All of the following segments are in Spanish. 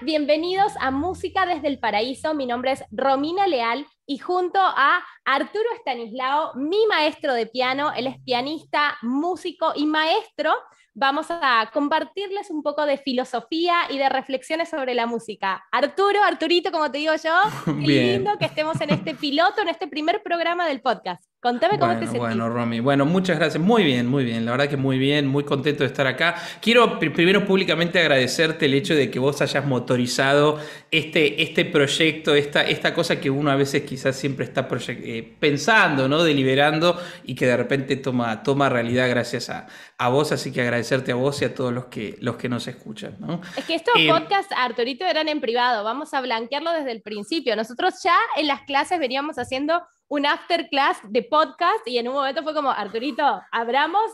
bienvenidos a Música desde el Paraíso. Mi nombre es Romina Leal y junto a Arturo Estanislao, mi maestro de piano, él es pianista, músico y maestro, vamos a compartirles un poco de filosofía y de reflexiones sobre la música. Arturo, Arturito, como te digo yo, qué lindo que estemos en este piloto, en este primer programa del podcast. Contame cómo bueno, te sentís. Bueno, Romy, bueno, muchas gracias. Muy bien, muy bien. La verdad que muy bien, muy contento de estar acá. Quiero primero públicamente agradecerte el hecho de que vos hayas motorizado este, este proyecto, esta, esta cosa que uno a veces quiere quizás siempre está eh, pensando, ¿no? deliberando y que de repente toma, toma realidad gracias a, vos. Así que agradecerte a vos y a todos los que, los que nos escuchan. Es que estos podcast, em, podcasts, Arturito, eran en privado. Vamos a blanquearlo desde el principio. Nosotros ya en las clases veníamos haciendo un after class de podcast y en un momento fue como, Arturito, abramos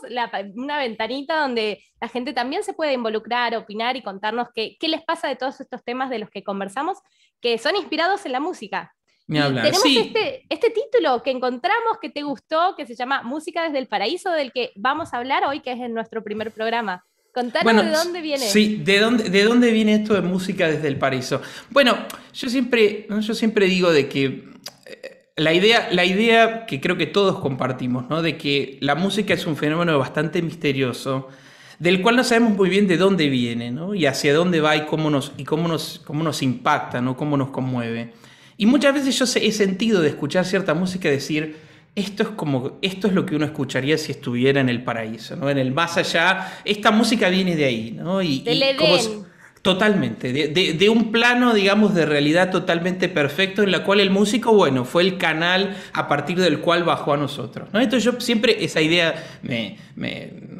una ventanita donde la gente también se puede involucrar, opinar y contarnos qué, qué les pasa de todos estos temas de los que conversamos, que son inspirados en la música. Tenemos este, este, título que encontramos, que te gustó, que se llama Música desde el Paraíso, del que vamos a hablar hoy, que es en nuestro primer programa. Contanos de dónde viene. Sí, ¿de dónde, de dónde viene esto de Música desde el Paraíso. Bueno, yo siempre, yo siempre digo de que eh, la idea, la idea que creo que todos compartimos, ¿no? De que la música es un fenómeno bastante misterioso, del cual no sabemos muy bien de dónde viene, Y hacia dónde va y cómo nos, y cómo nos, cómo nos impacta, ¿no? Cómo nos conmueve. Y muchas veces yo he sentido de escuchar cierta música decir, esto es como esto es lo que uno escucharía si estuviera en el paraíso, ¿no? En el más allá, esta música viene de ahí, ¿no? Y, Totalmente, de, un plano, digamos, de realidad totalmente perfecto en la cual el músico, bueno, fue el canal a partir del cual bajó a nosotros. ¿no? Entonces yo siempre esa idea me,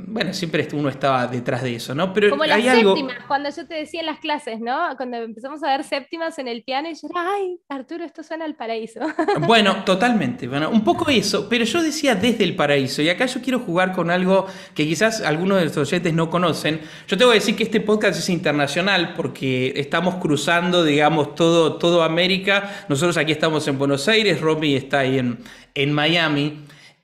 bueno, siempre uno estaba detrás de eso, ¿no? Pero Como las séptimas, cuando yo te decía en las clases, ¿no? Cuando empezamos a ver séptimas en el piano, y yo era, ay, Arturo, esto suena al paraíso. Bueno, totalmente, bueno, un poco eso, pero yo decía desde el paraíso, y acá yo quiero jugar con algo que quizás algunos de los oyentes no conocen. Yo tengo que decir que este podcast es internacional porque estamos cruzando, digamos, todo, todo América. Nosotros aquí estamos en Buenos Aires, Romy está ahí en, en Miami.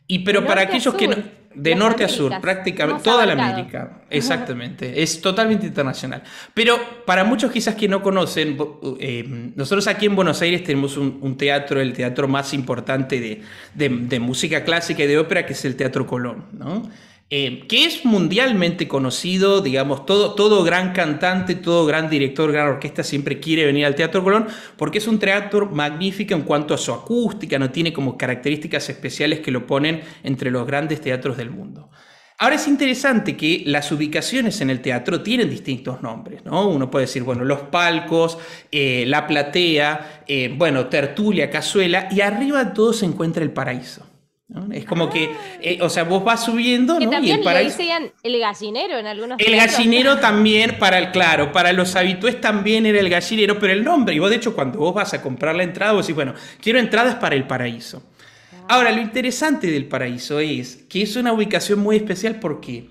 Y pero para aquellos que de norte a sur, prácticamente toda la América, exactamente, es totalmente internacional. Pero para muchos quizás que no conocen, eh, nosotros aquí en Buenos Aires tenemos un, un teatro, el teatro más importante de, de, de, música clásica y de ópera, que es el Teatro Colón, ¿no? Em, que es mundialmente conocido, digamos, todo, todo gran cantante, todo gran director, gran orquesta siempre quiere venir al Teatro Colón, porque es un teatro magnífico en cuanto a su acústica, no tiene como características especiales que lo ponen entre los grandes teatros del mundo. Ahora es interesante que las ubicaciones en el teatro tienen distintos nombres, ¿no? Uno puede decir, bueno, los palcos, eh, la platea, eh, bueno, tertulia, cazuela, y arriba de todo se encuentra el paraíso. Es como que, eh, o sea, vos vas subiendo, ¿no? También y el le el gallinero en algunos El gallinero también, para el claro, para los habitués también era el gallinero, pero el nombre, y vos de hecho cuando vos vas a comprar la entrada, vos decís, bueno, quiero entradas para el paraíso. Ahora, lo interesante del paraíso es que es una ubicación muy especial, ¿por qué?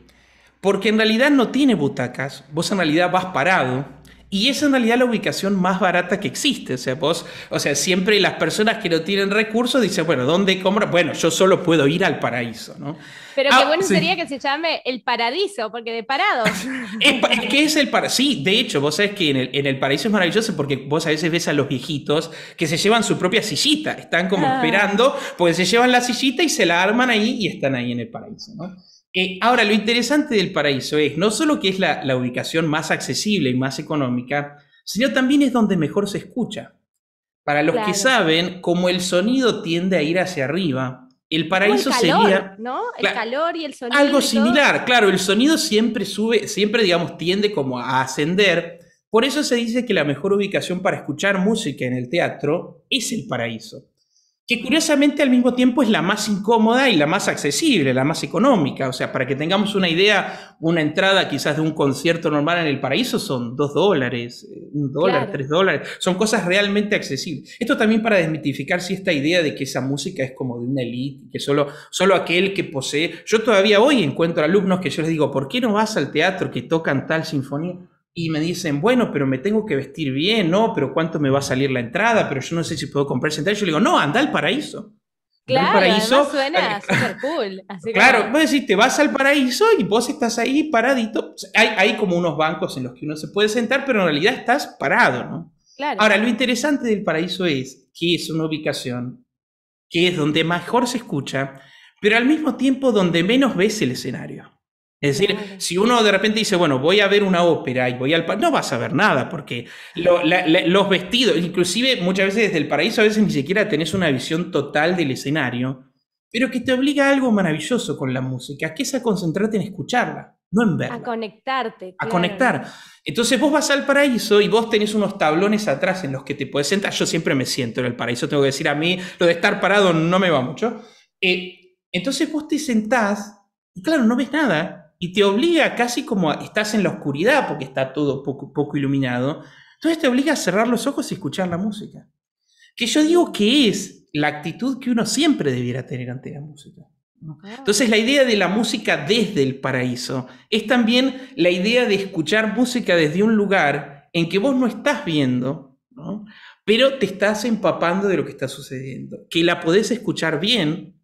Porque en realidad no tiene butacas, vos en realidad vas parado, y es en realidad la ubicación más barata que existe. O sea, vos, o sea, siempre las personas que no tienen recursos dicen, bueno, ¿dónde compro? Bueno, yo solo puedo ir al paraíso, ¿no? Pero qué ah, bueno sería que se llame el paraíso, porque de parado. es, que es el paraíso. Sí, de hecho, vos sabés que en el, paraíso es maravilloso porque vos a veces ves a los viejitos que se llevan su propia sillita. Están como ah. esperando, porque se llevan la sillita y se la arman ahí y están ahí en el paraíso, ¿no? Eh, ahora, lo interesante del paraíso es no solo que es la, ubicación más accesible y más económica, sino también es donde mejor se escucha. Para los que saben, como el sonido tiende a ir hacia arriba, el paraíso sería. ¿no? El calor y el sonido. Algo similar, claro, el sonido siempre sube, siempre, digamos, tiende como a ascender. Por eso se dice que la mejor ubicación para escuchar música en el teatro es el paraíso que curiosamente al mismo tiempo es la más incómoda y la más accesible, la más económica. O sea, para que tengamos una idea, una entrada quizás de un concierto normal en el paraíso son dos dólares, eh, un dólar, tres dólares. Son cosas realmente accesibles. Esto también para desmitificar si esta idea de que esa música es como de una elite, que solo, solo aquel que posee. Yo todavía hoy encuentro alumnos que yo les digo, ¿por qué no vas al teatro que tocan tal sinfonía? y me dicen, bueno, pero me tengo que vestir bien, ¿no? Pero cuánto me va a salir la entrada, pero yo no sé si puedo comprar esa Yo le digo, no, anda al paraíso. Claro, al paraíso. suena súper cool. claro, que... vos decís, te vas al paraíso y vos estás ahí paradito. Hay, hay como unos bancos en los que uno se puede sentar, pero en realidad estás parado, ¿no? Claro. Ahora, lo interesante del paraíso es que es una ubicación que es donde mejor se escucha, pero al mismo tiempo donde menos ves el escenario. Es decir, si uno de repente dice, bueno, voy a ver una ópera y voy al... No vas a ver nada, porque los vestidos, inclusive muchas veces desde el paraíso a veces ni siquiera tenés una visión total del escenario, pero que te obliga a algo maravilloso con la música, que es a concentrarte en escucharla, no en verla. A conectarte. A conectar. Entonces vos vas al paraíso y vos tenés unos tablones atrás en los que te puedes sentar. Yo siempre me siento en el paraíso, tengo que decir a mí, lo de estar parado no me va mucho. Eh, entonces vos te sentás y claro, no ves nada y te obliga casi como estás en la oscuridad porque está todo poco, iluminado, entonces te obliga a cerrar los ojos y escuchar la música. Que yo digo que es la actitud que uno siempre debiera tener ante la música. Entonces la idea de la música desde el paraíso es también la idea de escuchar música desde un lugar en que vos no estás viendo, pero te estás empapando de lo que está sucediendo, que la podés escuchar bien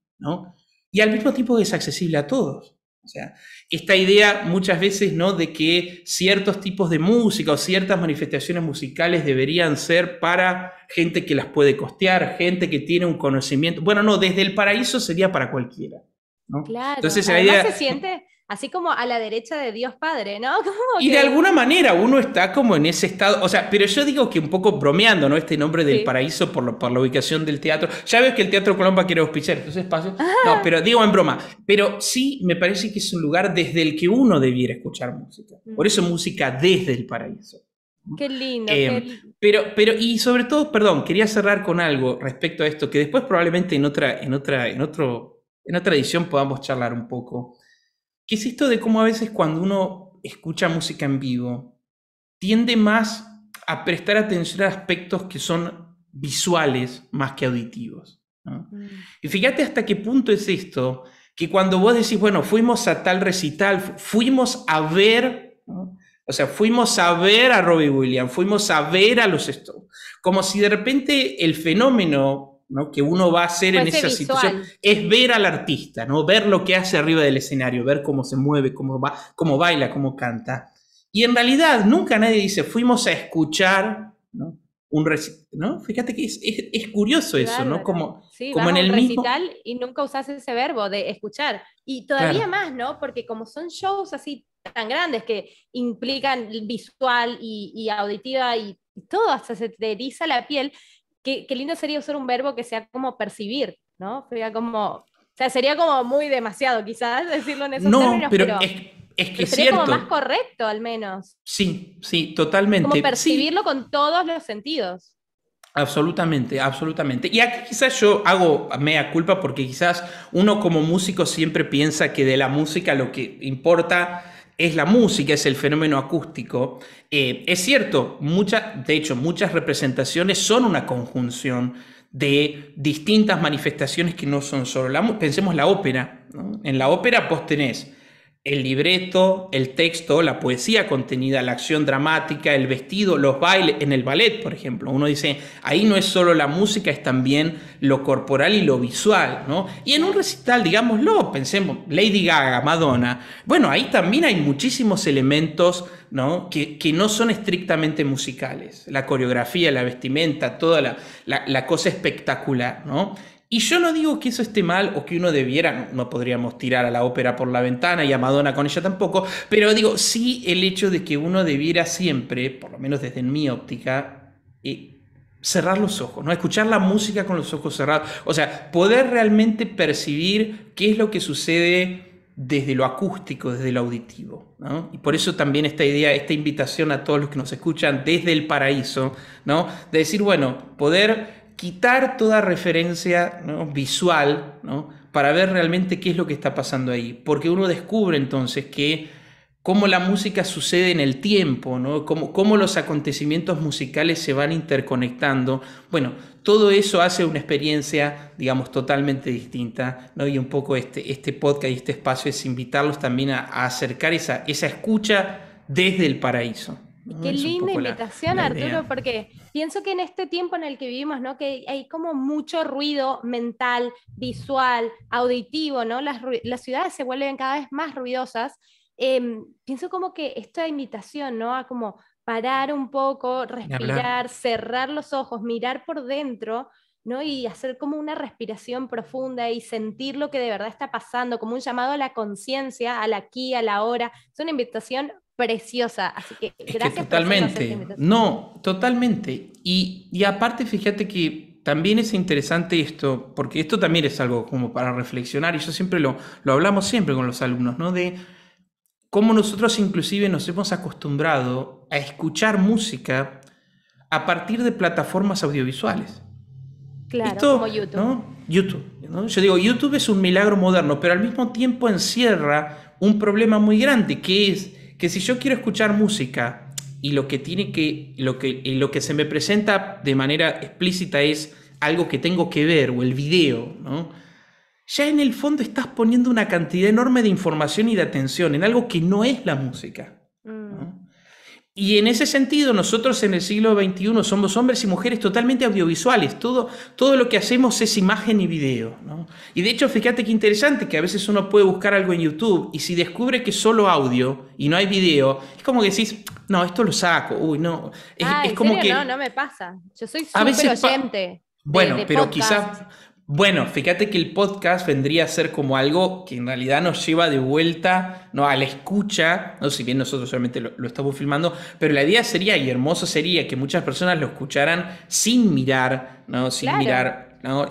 y al mismo tiempo es accesible a todos. O sea, esta idea muchas veces, ¿no? De que ciertos tipos de música o ciertas manifestaciones musicales deberían ser para gente que las puede costear, gente que tiene un conocimiento. Bueno, no, desde el paraíso sería para cualquiera. ¿no? Claro. se siente así como a la derecha de Dios Padre, ¿no? y de alguna manera uno está como en ese estado, o sea, pero yo digo que un poco bromeando, ¿no? Este nombre del paraíso por, la ubicación del teatro. Ya ves que el Teatro Colomba quiere auspiciar estos espacios. Ah. No, pero digo en broma, pero sí me parece que es un lugar desde el que uno debiera escuchar música. Mm. Por eso música desde el paraíso. Qué lindo, eh, Pero, pero, y sobre todo, perdón, quería cerrar con algo respecto a esto, que después probablemente en otra, en otra, en otro, en otra edición podamos charlar un poco. ¿Qué es esto de cómo a veces cuando uno escucha música en vivo, tiende más a prestar atención a aspectos que son visuales más que auditivos. Mm. Y fíjate hasta qué punto es esto, que cuando vos decís, bueno, fuimos a tal recital, fuimos a ver, o sea, fuimos a ver a Robbie Williams, fuimos a ver a los Stones, como si de repente el fenómeno que uno va a hacer en esa situación es ver al artista, ¿no? ver lo que hace arriba del escenario, ver cómo se mueve, cómo, va, cómo baila, cómo canta. Y en realidad nunca nadie dice, fuimos a escuchar ¿no? un recital. ¿no? Fíjate que es, es, curioso eso, ¿no? Como, como en el un recital y nunca usás ese verbo de escuchar. Y todavía más, ¿no? Porque como son shows así tan grandes que implican visual y, y auditiva y todo, hasta se te eriza la piel, qué, lindo sería usar un verbo que sea como percibir, ¿no? Sería como, o sea, sería como muy demasiado quizás decirlo en esos no, términos, pero, Es es que sería como más correcto, al menos. Sí, sí, totalmente. Como percibirlo con todos los sentidos. Absolutamente, absolutamente. Y quizás yo hago mea culpa porque quizás uno como músico siempre piensa que de la música lo que importa es la música, es el fenómeno acústico. Eh, es cierto, de hecho, muchas representaciones son una conjunción de distintas manifestaciones que no son solo la Pensemos la ópera. En la ópera vos tenés el libreto, el texto, la poesía contenida, la acción dramática, el vestido, los bailes, en el ballet, por ejemplo. Uno dice, ahí no es solo la música, es también lo corporal y lo visual, ¿no? Y en un recital, digámoslo, pensemos, Lady Gaga, Madonna, bueno, ahí también hay muchísimos elementos, ¿no? Que, no son estrictamente musicales. La coreografía, la vestimenta, toda la, la cosa espectacular, ¿no? Y yo no digo que eso esté mal o que uno debiera, no podríamos tirar a la ópera por la ventana y a Madonna con ella tampoco, pero digo, sí el hecho de que uno debiera siempre, por lo menos desde mi óptica, eh, cerrar los ojos, ¿no? Escuchar la música con los ojos cerrados. O sea, poder realmente percibir qué es lo que sucede desde lo acústico, desde lo auditivo. Y por eso también esta idea, esta invitación a todos los que nos escuchan desde el paraíso, ¿no? de decir, bueno, poder quitar toda referencia visual para ver realmente qué es lo que está pasando ahí. Porque uno descubre entonces que cómo la música sucede en el tiempo, cómo, los acontecimientos musicales se van interconectando. Bueno, todo eso hace una experiencia, digamos, totalmente distinta. ¿no? Y un poco este, este podcast y este espacio es invitarlos también a, acercar esa, esa escucha desde el paraíso. Qué linda invitación, Arturo, porque pienso que en este tiempo en el que vivimos, ¿no? Que hay como mucho ruido mental, visual, auditivo, ¿no? Las, las ciudades se vuelven cada vez más ruidosas. Em, pienso como que esta invitación, ¿no? A como parar un poco, respirar, cerrar los ojos, mirar por dentro, ¿no? Y hacer como una respiración profunda y sentir lo que de verdad está pasando, como un llamado a la conciencia, al aquí, a la hora. Es una invitación preciosa. Así que gracias. totalmente. no, totalmente. Y, aparte, fíjate que también es interesante esto, porque esto también es algo como para reflexionar, y yo siempre lo, hablamos siempre con los alumnos, ¿no? De cómo nosotros inclusive nos hemos acostumbrado a escuchar música a partir de plataformas audiovisuales. Claro, como YouTube. ¿no? YouTube. Yo digo, YouTube es un milagro moderno, pero al mismo tiempo encierra un problema muy grande, que es que si yo quiero escuchar música y lo que tiene lo que se me presenta de manera explícita es algo que tengo que ver o el video, Ya en el fondo estás poniendo una cantidad enorme de información y de atención en algo que no es la música. Y en ese sentido, nosotros en el siglo XXI somos hombres y mujeres totalmente audiovisuales. Todo, todo lo que hacemos es imagen y video. Y de hecho, fíjate qué interesante que a veces uno puede buscar algo en YouTube y si descubre que solo audio y no hay video, es como que decís, no, esto lo saco, uy, no. Es, ah, como que. No, no me pasa. Yo soy súper oyente. Bueno, pero quizás bueno, fíjate que el podcast vendría a ser como algo que en realidad nos lleva de vuelta no a la escucha, no si bien nosotros solamente lo, estamos filmando, pero la idea sería y hermoso sería que muchas personas lo escucharan sin mirar, no sin mirar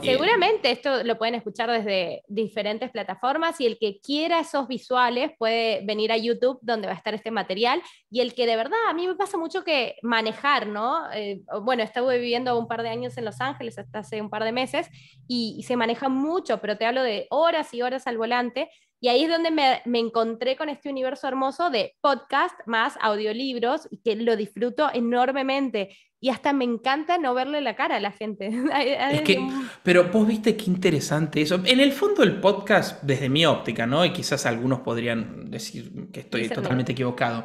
Seguramente esto lo pueden escuchar desde diferentes plataformas y el que quiera esos visuales puede venir a YouTube donde va a estar este material y el que de verdad, a mí me pasa mucho que manejar, ¿no? Eh, bueno, estuve viviendo un par de años en Los Ángeles hasta hace un par de meses y se maneja mucho, pero te hablo de horas y horas al volante y ahí es donde me, encontré con este universo hermoso de podcast más audiolibros, que lo disfruto enormemente. Y hasta me encanta no verle la cara a la gente. es que, pero vos viste qué interesante eso. En el fondo el podcast, desde mi óptica, ¿no? Y quizás algunos podrían decir que estoy totalmente equivocado.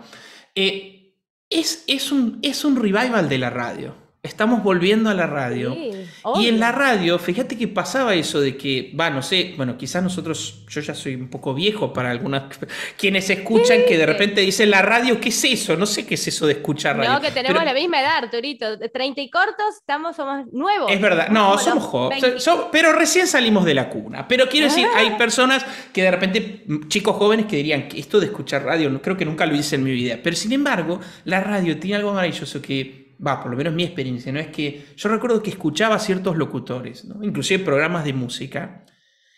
Eh, es, es, un, es un revival de la radio estamos volviendo a la radio. y en la radio, fíjate que pasaba eso de que, va, no sé, bueno, quizás nosotros, yo ya soy un poco viejo para algunas, quienes escuchan que de repente dicen la radio, ¿qué es eso? No sé qué es eso de escuchar radio. No, que tenemos la misma edad, Arturito. 30 y cortos, estamos, somos nuevos. Es verdad, no, somos jóvenes. pero recién salimos de la cuna. Pero quiero decir, ah. hay personas que de repente, mm, chicos jóvenes que dirían que esto de escuchar radio, no, creo que nunca lo hice en mi vida. Pero sin embargo, la radio tiene algo maravilloso que va, por lo menos mi experiencia, ¿no? Es que yo recuerdo que escuchaba ciertos locutores, ¿no? Inclusive programas de música.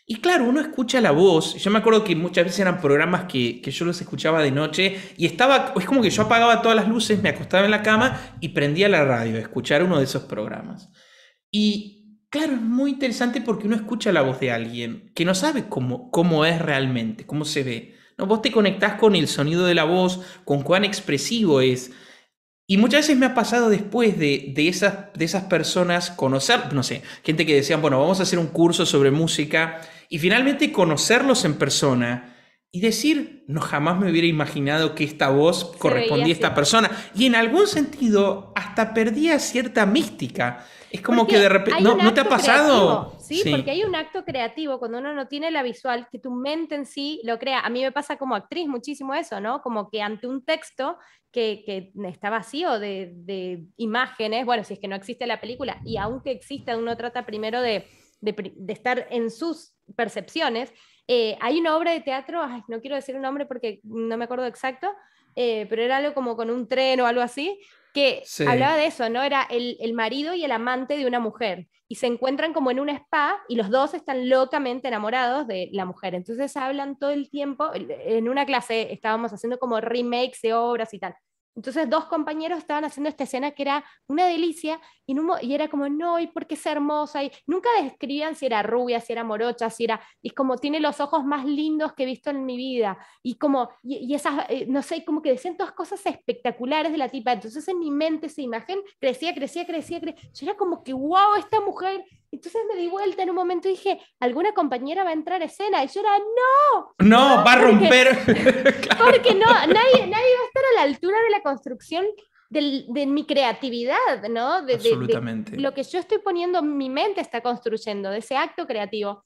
Y claro, uno escucha la voz. Yo me acuerdo que muchas veces eran programas que, yo los escuchaba de noche y estaba, es como que yo apagaba todas las luces, me acostaba en la cama y prendía la radio a escuchar uno de esos programas. Y claro, es muy interesante porque uno escucha la voz de alguien que no sabe cómo, cómo es realmente, cómo se ve. ¿no? Vos te conectás con el sonido de la voz, con cuán expresivo es. Y muchas veces me ha pasado después de, esas, de esas personas conocer, no sé, gente que decían, bueno, vamos a hacer un curso sobre música y finalmente conocerlos en persona y decir, no jamás me hubiera imaginado que esta voz correspondía a esta persona. Y en algún sentido, hasta perdía cierta mística. Es como que de repente, no, te ha pasado? ¿sí? ¿sí? porque hay un acto creativo cuando uno no tiene la visual, que tu mente en sí lo crea. A mí me pasa como actriz muchísimo eso, ¿no? Como que ante un texto que, está vacío de, imágenes, bueno, si es que no existe la película, y aunque exista, uno trata primero de, estar en sus percepciones. Eh, hay una obra de teatro, no quiero decir un nombre porque no me acuerdo exacto, eh, pero era algo como con un tren o algo así, que hablaba de eso, ¿no? Era el, el, marido y el amante de una mujer, y se encuentran como en un spa y los dos están locamente enamorados de la mujer, entonces hablan todo el tiempo, en una clase estábamos haciendo como remakes de obras y tal, entonces dos compañeros estaban haciendo esta escena que era una delicia y, y era como, no, ¿y por qué es hermosa? Y nunca describían si era rubia, si era morocha, si era, y es como, tiene los ojos más lindos que he visto en mi vida. Y como, y, esas, eh, no sé, como que decían todas cosas espectaculares de la tipa. Entonces en mi mente esa imagen crecía, crecía, crecía, crecía. Yo era como que, wow, esta mujer. Entonces me di vuelta en un momento y dije, alguna compañera va a entrar a escena. Y yo era, no. No, va a romper. Porque, no, nadie, nadie va a estar a la altura de la construcción de, mi creatividad, ¿no? De, Absolutamente. lo que yo estoy poniendo, mi mente está construyendo, de ese acto creativo.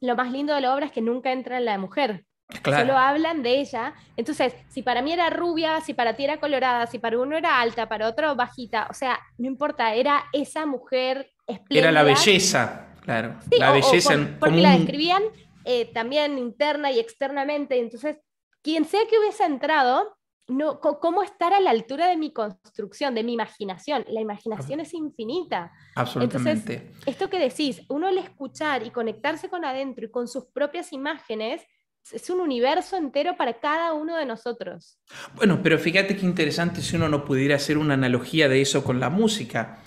Lo más lindo de la obra es que nunca entra en la mujer. Solo hablan de ella. Entonces, si para mí era rubia, si para ti era colorada, si para uno era alta, para otro bajita, o sea, no importa, era esa mujer espléndida. Era la belleza, claro. la belleza. porque la describían eh, también interna y externamente. Entonces, quien sea que hubiese entrado, no, cómo estar a la altura de mi construcción, de mi imaginación. La imaginación es infinita. Absolutamente. esto que decís, uno al escuchar y conectarse con adentro y con sus propias imágenes, es un universo entero para cada uno de nosotros. Bueno, pero fíjate qué interesante si uno no pudiera hacer una analogía de eso con la música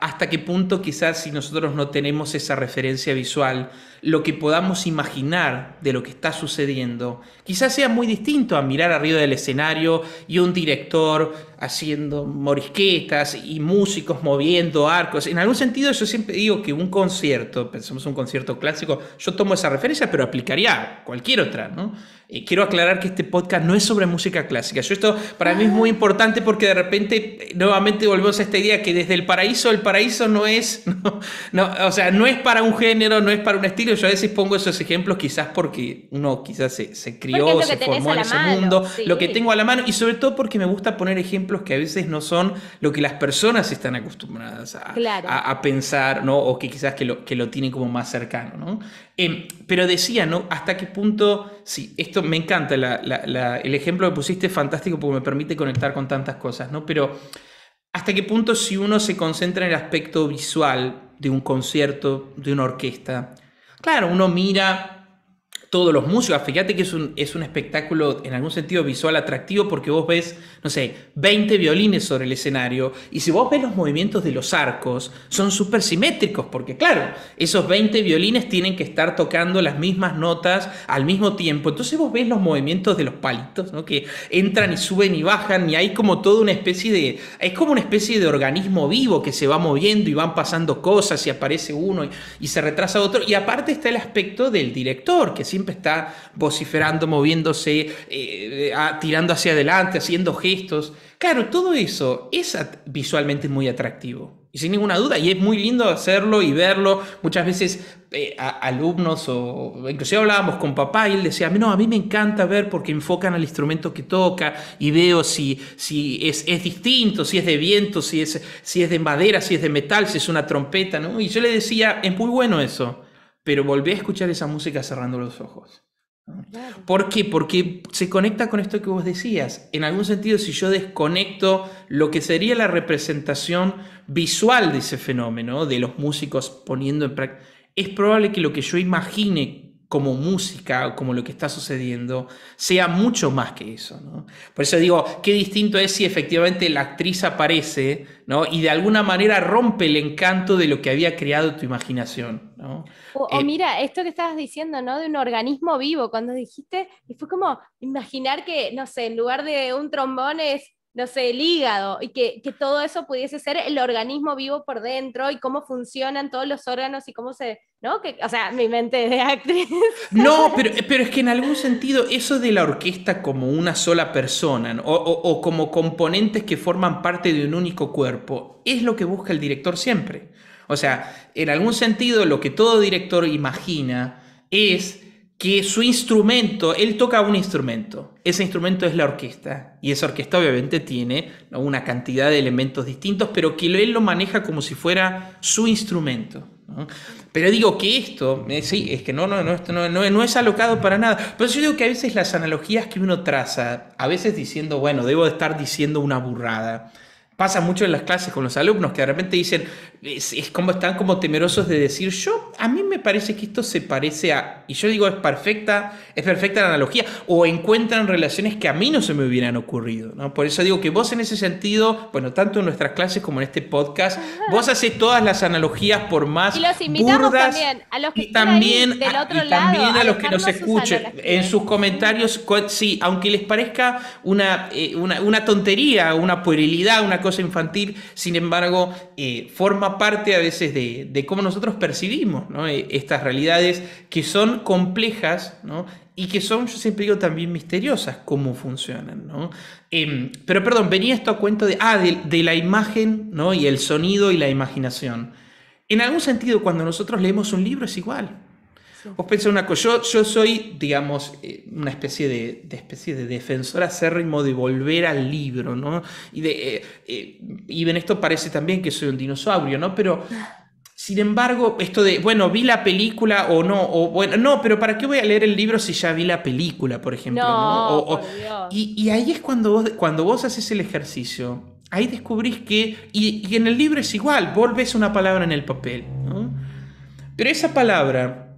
hasta qué punto quizás si nosotros no tenemos esa referencia visual, lo que podamos imaginar de lo que está sucediendo, quizás sea muy distinto a mirar arriba del escenario y un director haciendo morisquetas y músicos moviendo arcos. En algún sentido yo siempre digo que un concierto, pensemos un concierto clásico, yo tomo esa referencia, pero aplicaría cualquier otra, ¿no? quiero aclarar que este podcast no es sobre música clásica. Yo esto para mí es muy importante porque de repente nuevamente volvemos a esta idea que desde el paraíso, el paraíso no es, no, o sea, no es para un género, no es para un estilo. Yo a veces pongo esos ejemplos quizás porque uno quizás se, se crió, se formó en ese mundo, lo que tengo a la mano y sobre todo porque me gusta poner ejemplos que a veces no son lo que las personas están acostumbradas a, a, a pensar, ¿no? O que quizás que lo, que lo tienen como más cercano, ¿no? Em, pero decía, ¿no? ¿Hasta qué punto? Sí, esto me encanta, el ejemplo que pusiste es fantástico porque me permite conectar con tantas cosas, ¿no? Pero ¿hasta qué punto si uno se concentra en el aspecto visual de un concierto, de una orquesta? Claro, uno mira todos los músicos. Fíjate que es un, espectáculo en algún sentido visual atractivo porque vos ves, no sé, 20 violines sobre el escenario y si vos ves los movimientos de los arcos, son súper simétricos porque claro, esos 20 violines tienen que estar tocando las mismas notas al mismo tiempo. Entonces vos ves los movimientos de los palitos, ¿no? Que entran y suben y bajan y hay como toda una especie de... Es como una especie de organismo vivo que se va moviendo y van pasando cosas y aparece uno y, y se retrasa otro. Y aparte está el aspecto del director, que siempre está vociferando, moviéndose, eh, tirando hacia adelante, haciendo gestos. Claro, todo eso es visualmente muy atractivo. Y sin ninguna duda, y es muy lindo hacerlo y verlo. Muchas veces eh, alumnos o incluso hablábamos con papá y él decía, no, a mí me encanta ver porque enfocan al instrumento que toca y veo si, si es, distinto, si es de viento, si es, si es de madera, si es de metal, si es una trompeta, Y yo le decía, es muy bueno eso pero volví a escuchar esa música cerrando los ojos. ¿Por qué? Porque se conecta con esto que vos decías. En algún sentido, si yo desconecto lo que sería la representación visual de ese fenómeno, de los músicos poniendo en práctica, es probable que lo que yo imagine como música o como lo que está sucediendo sea mucho más que eso. ¿no? Por eso digo, qué distinto es si efectivamente la actriz aparece ¿no? y de alguna manera rompe el encanto de lo que había creado tu imaginación. O, eh, mira, esto que estabas diciendo, ¿no? De un organismo vivo, cuando dijiste, y fue como imaginar que, no sé, en lugar de un trombón es no sé, el hígado, y que, todo eso pudiese ser el organismo vivo por dentro y cómo funcionan todos los órganos y cómo se, ¿no? Que, o sea, mi mente de actriz. No, pero, pero es que en algún sentido eso de la orquesta como una sola persona o, como componentes que forman parte de un único cuerpo es lo que busca el director siempre. O sea, en algún sentido lo que todo director imagina es que su instrumento, él toca un instrumento, ese instrumento es la orquesta, y esa orquesta obviamente tiene una cantidad de elementos distintos, pero que él lo maneja como si fuera su instrumento. Pero digo que esto, eh, sí, es que no, no, no, no, no es alocado para nada. Pero yo digo que a veces las analogías que uno traza, a veces diciendo, bueno, debo estar diciendo una burrada. Pasa mucho en las clases con los alumnos que de repente dicen, es, como están como temerosos de decir, yo, a mí me parece que esto se parece a, y yo digo, es perfecta, es perfecta la analogía, o encuentran relaciones que a mí no se me hubieran ocurrido, ¿no? Por eso digo que vos en ese sentido, bueno, tanto en nuestras clases como en este podcast, vos haces todas las analogías por más... Y los también, a los que y también, y también a, los que nos escuchen, en sus comentarios, sí, aunque les parezca eh, una, una, tontería, una puerilidad, una cosa infantil, sin embargo, eh, forma parte a veces de, cómo nosotros percibimos e, estas realidades que son complejas y que son, yo siempre digo, también misteriosas cómo funcionan. Em, pero perdón, venía esto a cuento de, ah, la imagen y el sonido y la imaginación. En algún sentido, cuando nosotros leemos un libro es igual. Vos pensás una cosa, yo, soy, digamos, eh, una especie de, especie de defensor acérrimo de volver al libro, ¿no? Y, de, eh, eh, en esto parece también que soy un dinosaurio, ¿no? Pero... Sin embargo, esto de, bueno, vi la película o no, o bueno, no, pero ¿para qué voy a leer el libro si ya vi la película, por ejemplo? Y, ahí es cuando vos, cuando vos haces el ejercicio, ahí descubrís que, y, en el libro es igual, volvés una palabra en el papel, ¿no? Pero esa palabra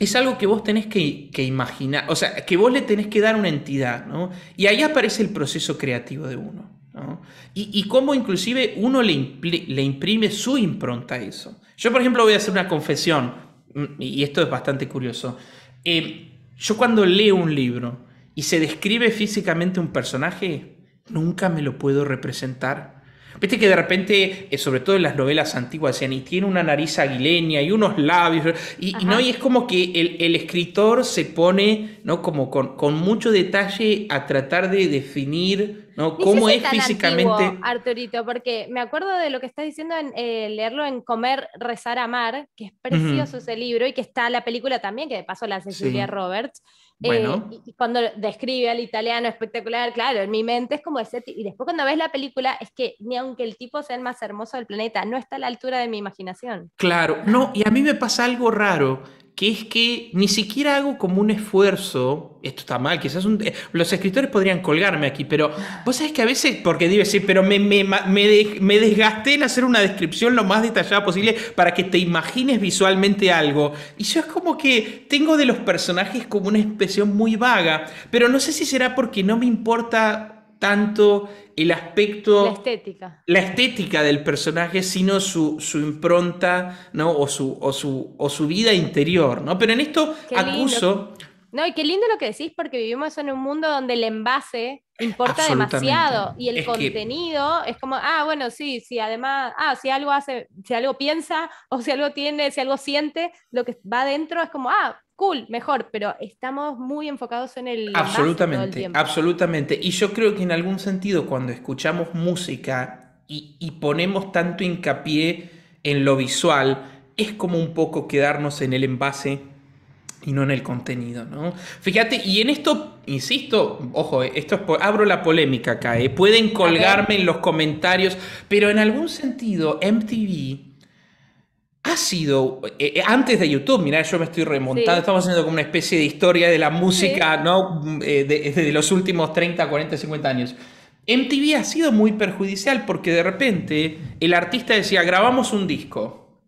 es algo que vos tenés que, imaginar, o sea, que vos le tenés que dar una entidad, ¿no? Y ahí aparece el proceso creativo de uno, ¿no? Y, cómo inclusive uno le, imprime su impronta a eso. Yo, por ejemplo, voy a hacer una confesión, mm, y esto es bastante curioso. Eh, yo cuando leo un libro y se describe físicamente un personaje, nunca me lo puedo representar Viste que de repente, eh, sobre todo en las novelas antiguas, decían, y tiene una nariz aguileña y unos labios, y, ¿no? y es como que el, escritor se pone ¿no? como con, mucho detalle a tratar de definir ¿no? cómo es físicamente. Arturito, porque me acuerdo de lo que estás diciendo en eh, leerlo en Comer, Rezar, Amar, que es precioso ese libro y que está la película también, que de paso la hace Julia Roberts. Eh, y cuando describe al italiano espectacular, claro, en mi mente es como ese. Y después cuando ves la película, es que ni aunque el tipo sea el más hermoso del planeta, no está a la altura de mi imaginación. Claro, no, y a mí me pasa algo raro que es que ni siquiera hago como un esfuerzo, esto está mal, quizás un, eh, los escritores podrían colgarme aquí, pero vos sabés que a veces, porque digo, sí, pero me, me, desgasté en hacer una descripción lo más detallada posible para que te imagines visualmente algo. Y yo es como que tengo de los personajes como una expresión muy vaga, pero no sé si será porque no me importa tanto el aspecto... La estética. La estética del personaje, sino su, impronta, ¿no? O su, o su, vida interior, ¿no? Pero en esto acuso... No, y qué lindo lo que decís, porque vivimos en un mundo donde el envase importa demasiado. Y el contenido es como, ah, bueno, sí, sí, además, ah, si algo hace, si algo piensa, o si algo tiene, si algo siente, lo que va adentro es como, ah, cool, mejor, pero estamos muy enfocados en el... Absolutamente, absolutamente. Y yo creo que en algún sentido cuando escuchamos música y, y ponemos tanto hincapié en lo visual, es como un poco quedarnos en el envase y no en el contenido, ¿no? Fíjate, y en esto, insisto, ojo, eh, esto abro la polémica acá, eh, pueden colgarme en los comentarios, pero en algún sentido MTV ha sido, eh, antes de YouTube, mira, yo me estoy remontando, estamos haciendo como una especie de historia de la música, ¿no? desde mm, los últimos 30, 40, 50 años. MTV ha sido muy perjudicial porque de repente el artista decía, grabamos un disco.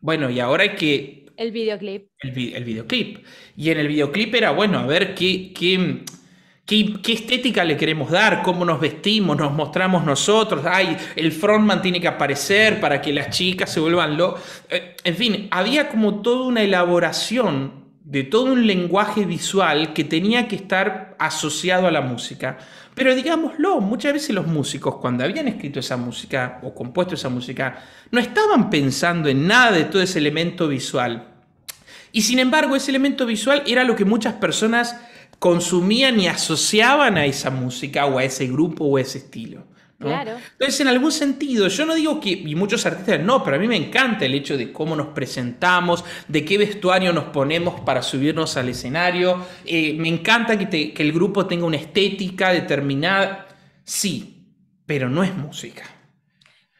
Bueno, y ahora hay que el videoclip. El, videoclip. Y en el videoclip era, bueno, a ver qué, qué, qué, estética le queremos dar, cómo nos vestimos, nos mostramos nosotros. Ay, el frontman tiene que aparecer para que las chicas se vuelvan lo. Eh, en fin, había como toda una elaboración de todo un lenguaje visual que tenía que estar asociado a la música. Pero digámoslo, muchas veces los músicos cuando habían escrito esa música o compuesto esa música no estaban pensando en nada de todo ese elemento visual y sin embargo, ese elemento visual era lo que muchas personas consumían y asociaban a esa música o a ese grupo o a ese estilo. Entonces, en algún sentido, yo no digo que, y muchos artistas no, pero a mí me encanta el hecho de cómo nos presentamos, de qué vestuario nos ponemos para subirnos al escenario. Eh, me encanta que el grupo tenga una estética determinada. Sí, pero no es música.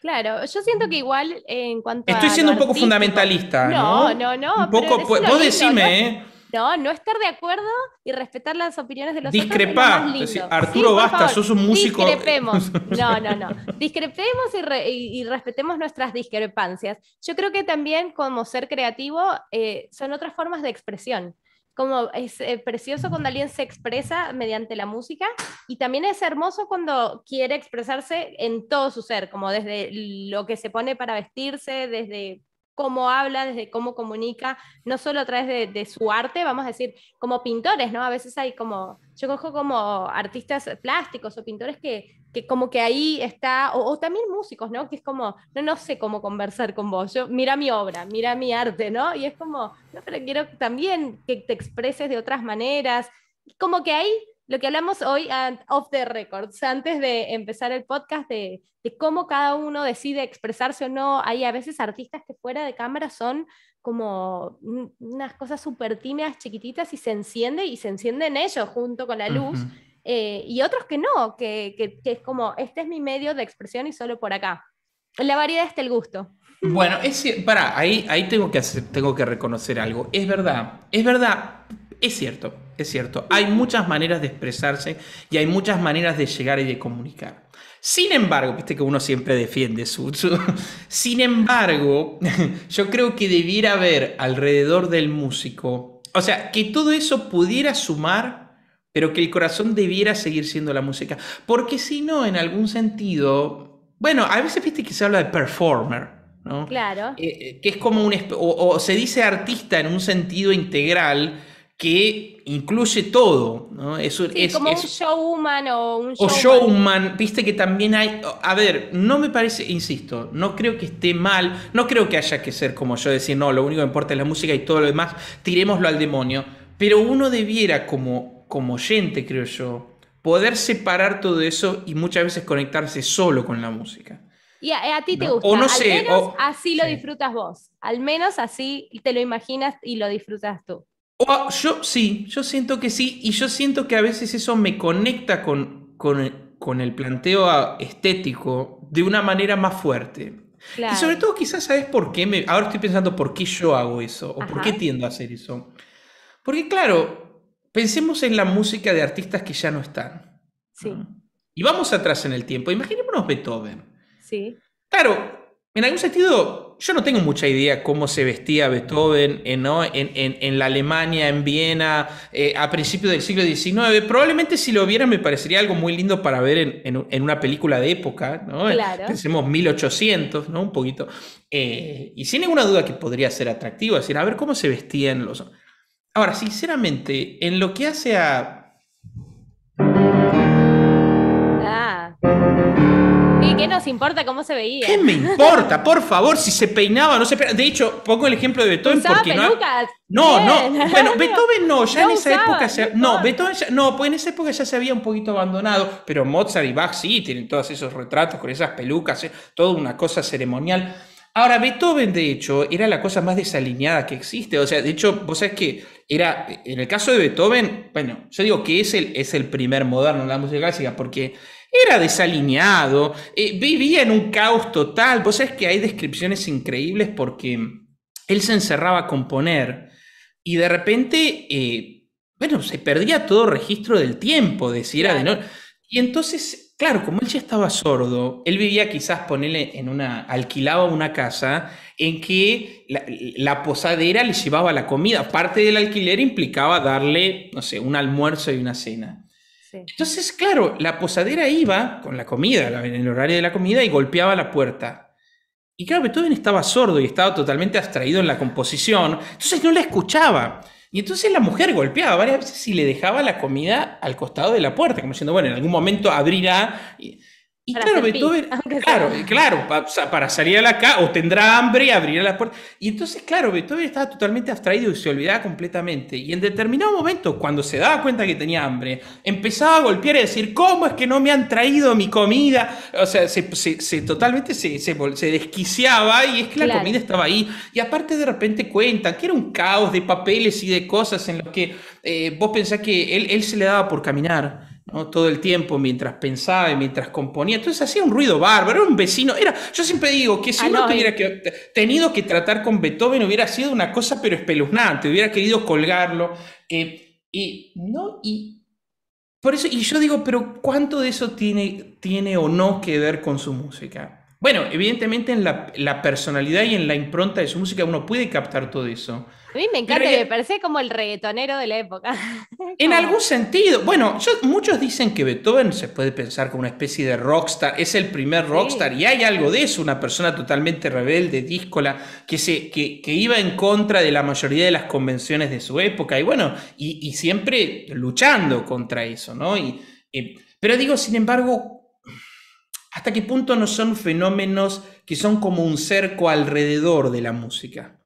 Claro, yo siento que mm. igual en cuanto Estoy siendo un poco fundamentalista. No, no, no. no vos decime, ¿eh? No, no estar de acuerdo y respetar las opiniones de los Discrepamos, otros. Discrepá. Arturo Basta, sos un músico. Discrepemos. No, no, no. Discrepemos y, respetemos nuestras discrepancias. Yo creo que también, como ser creativo, eh, son otras formas de expresión como es eh, precioso cuando alguien se expresa mediante la música y también es hermoso cuando quiere expresarse en todo su ser, como desde lo que se pone para vestirse, desde cómo habla, desde cómo comunica, no solo a través de, su arte, vamos a decir, como pintores, ¿no? A veces hay como, yo cojo como artistas plásticos o pintores que, que como que ahí está, o, también músicos, ¿no? Que es como, no, no sé cómo conversar con vos, yo, mira mi obra, mira mi arte, ¿no? Y es como, no, pero quiero también que te expreses de otras maneras, como que ahí lo que hablamos hoy off the record, antes de empezar el podcast, de, cómo cada uno decide expresarse o no. Hay a veces artistas que fuera de cámara son como unas cosas súper tímidas, chiquititas, y se enciende y se encienden ellos junto con la luz. Eh, y otros que no, que, que, es como, este es mi medio de expresión y solo por acá. La variedad está el gusto. Bueno, es, para, ahí, ahí tengo, que tengo que reconocer algo. Es verdad, es verdad, es cierto es cierto, hay muchas maneras de expresarse y hay muchas maneras de llegar y de comunicar. Sin embargo, viste que uno siempre defiende su... sin embargo, yo creo que debiera haber alrededor del músico, o sea, que todo eso pudiera sumar, pero que el corazón debiera seguir siendo la música. Porque si no, en algún sentido, bueno, a veces viste que se habla de performer. ¿no? Claro. Eh, eh, que es como un... o se dice artista en un sentido integral, que incluye todo, ¿no? sí, es como un showman o un showman. O viste que también hay, a ver, no me parece, insisto, no creo que esté mal, no creo que haya que ser como yo decir, no, lo único que importa es la música y todo lo demás, Tiremoslo al demonio, pero uno debiera como como oyente, creo yo, poder separar todo eso y muchas veces conectarse solo con la música. Y a, eh, ti te gusta. O no sé, al menos así lo disfrutas vos. Al menos así te lo imaginas y lo disfrutas tú. Ah, yo sí, yo siento que sí, y yo siento que a veces eso me conecta con, con, el planteo estético de una manera más fuerte. Y sobre todo quizás sabes por qué, me, ahora estoy pensando por qué yo hago eso, o por qué tiendo a hacer eso. Porque claro, pensemos en la música de artistas que ya no están. Sí. Y vamos atrás en el tiempo, imaginémonos Beethoven. Sí. Claro, en algún sentido, yo no tengo mucha idea cómo se vestía Beethoven en, la Alemania, en Viena, eh, a principios del siglo XIX. Probablemente si lo viera me parecería algo muy lindo para ver en, una película de época, ¿no? Claro. Pensemos 1800, ¿no? Un poquito. Eh, y sin ninguna duda que podría ser atractivo, es decir, a ver cómo se vestían los... Ahora, sinceramente, en lo que hace a... Ah qué nos importa cómo se veía? ¿Qué me importa? Por favor, si se peinaba no se peinaba. De hecho, pongo el ejemplo de Beethoven porque no. No, no. Bueno, Beethoven no, ya en esa época se, no, Beethoven ya, no, pues en esa época ya se había un poquito abandonado, pero Mozart y Bach sí tienen todos esos retratos con esas pelucas, eh, toda una cosa ceremonial. Ahora, Beethoven, de hecho, era la cosa más desalineada que existe. O sea, de hecho, vos sabés que era, en el caso de Beethoven, bueno, yo digo que es el, es el primer moderno en la música clásica, porque era desalineado, eh, vivía en un caos total. Vos sabés que hay descripciones increíbles porque él se encerraba a componer y de repente, eh, bueno, se perdía todo registro del tiempo, decía Y entonces, claro, como él ya estaba sordo, él vivía quizás, ponerle en una, alquilaba una casa en que la, la, posadera le llevaba la comida. Parte del alquiler implicaba darle, no sé, un almuerzo y una cena. Entonces, claro, la posadera iba con la comida, en el horario de la comida, y golpeaba la puerta. Y claro, Beethoven estaba sordo y estaba totalmente abstraído en la composición, entonces no la escuchaba. Y entonces la mujer golpeaba varias veces y le dejaba la comida al costado de la puerta, como diciendo, bueno, en algún momento abrirá. Y claro, Beethoven, claro, para, salir a la casa o tendrá hambre y abrirá la puerta Y entonces, claro, Beethoven estaba totalmente abstraído y se olvidaba completamente. Y en determinado momento, cuando se daba cuenta que tenía hambre, empezaba a golpear y decir, ¿cómo es que no me han traído mi comida? O sea, se, totalmente se, desquiciaba y es que la comida estaba ahí. Y aparte de repente cuentan que era un caos de papeles y de cosas en los que eh, vos pensás que él, él se le daba por caminar todo el tiempo mientras pensaba y mientras componía. Entonces hacía un ruido bárbaro, era un vecino. Era, yo siempre digo que si uno tuviera tenido que tratar con Beethoven hubiera sido una cosa pero espeluznante, hubiera querido colgarlo. Eh, y, ¿no? y, por eso, y yo digo, pero ¿cuánto de eso tiene, tiene o no que ver con su música? Bueno, evidentemente en la, personalidad y en la impronta de su música uno puede captar todo eso. A mí me encanta, me parece como el reggaetonero de la época. en algún sentido. Bueno, muchos dicen que Beethoven se puede pensar como una especie de rockstar, es el primer rockstar y hay algo de eso, una persona totalmente rebelde, díscola, que, se, que, iba en contra de la mayoría de las convenciones de su época y bueno, y, siempre luchando contra eso, ¿no? Y, eh, pero digo, sin embargo, ¿Hasta qué punto no son fenómenos que son como un cerco alrededor de la música?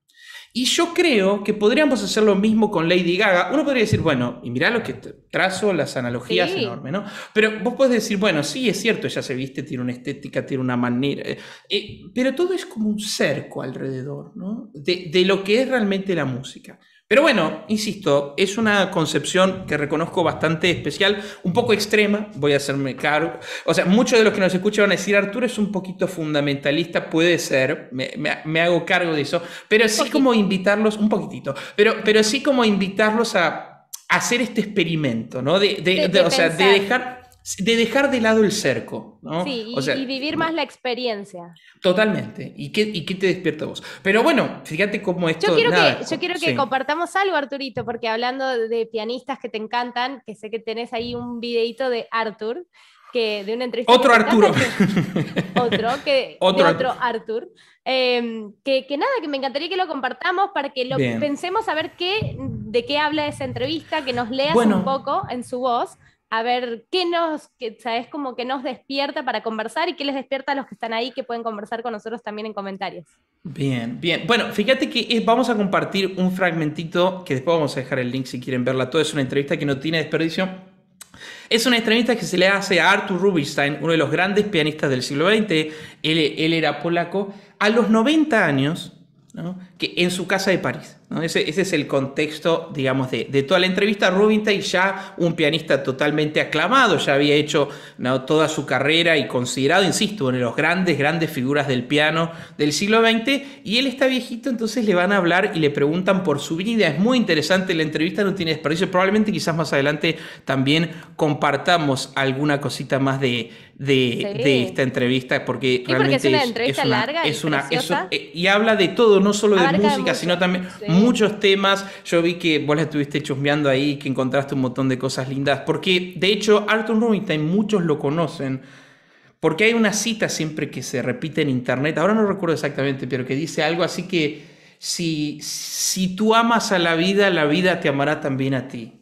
Y yo creo que podríamos hacer lo mismo con Lady Gaga. Uno podría decir, bueno, y mirá lo que trazo, las analogías enormes, ¿no? Pero vos podés decir, bueno, sí, es cierto, ella se viste, tiene una estética, tiene una manera. Eh, eh, pero todo es como un cerco alrededor, ¿no? de lo que es realmente la música. Pero bueno, insisto, es una concepción que reconozco bastante especial, un poco extrema, voy a hacerme cargo. O sea, muchos de los que nos escuchan van a decir, Arturo es un poquito fundamentalista, puede ser, me, hago cargo de eso, pero sí como invitarlos, un poquitito, pero, pero sí como invitarlos a hacer este experimento, ¿no? de dejar de dejar de lado el cerco, ¿no? Sí, y, vivir más la experiencia. Totalmente. ¿Y qué, y qué te despierta vos? Pero bueno, fíjate cómo esto... Yo quiero que, compartamos algo, Arturito, porque hablando de pianistas que te encantan, que sé que tenés ahí un videito de Artur, que de una entrevista... Otro Arturo. otro, que, otro, otro Artur. Em, que, que, nada, que me encantaría que lo compartamos para que lo pensemos a ver qué, de qué habla esa entrevista, que nos leas un poco en su voz a ver qué nos, Como que nos despierta para conversar y qué les despierta a los que están ahí que pueden conversar con nosotros también en comentarios. Bien, bien. Bueno, fíjate que vamos a compartir un fragmentito que después vamos a dejar el link si quieren verla. Todo es una entrevista que no tiene desperdicio. Es una entrevista que se le hace a Arthur Rubinstein, uno de los grandes pianistas del siglo XX, él, era polaco, a los 90 años, que en su casa de París. Ese, es el contexto, digamos, de, toda la entrevista. Rubinstein ya un pianista totalmente aclamado, ya había hecho toda su carrera y considerado, insisto, uno de los grandes, grandes figuras del piano del siglo XX. Y él está viejito, entonces le van a hablar y le preguntan por su vida. Es muy interesante la entrevista, no tiene desperdicio. Probablemente quizás más adelante también compartamos alguna cosita más de, esta entrevista, porque realmente es una entrevista eh, y, habla de todo, no solo de música, sino también muchos temas. Yo vi que vos la estuviste chusmeando ahí, que encontraste un montón de cosas lindas. Porque, de hecho, Arthur y muchos lo conocen. Porque hay una cita siempre que se repite en internet. Ahora no recuerdo exactamente, pero que dice algo así que si, tú amas a la vida, la vida te amará también a ti.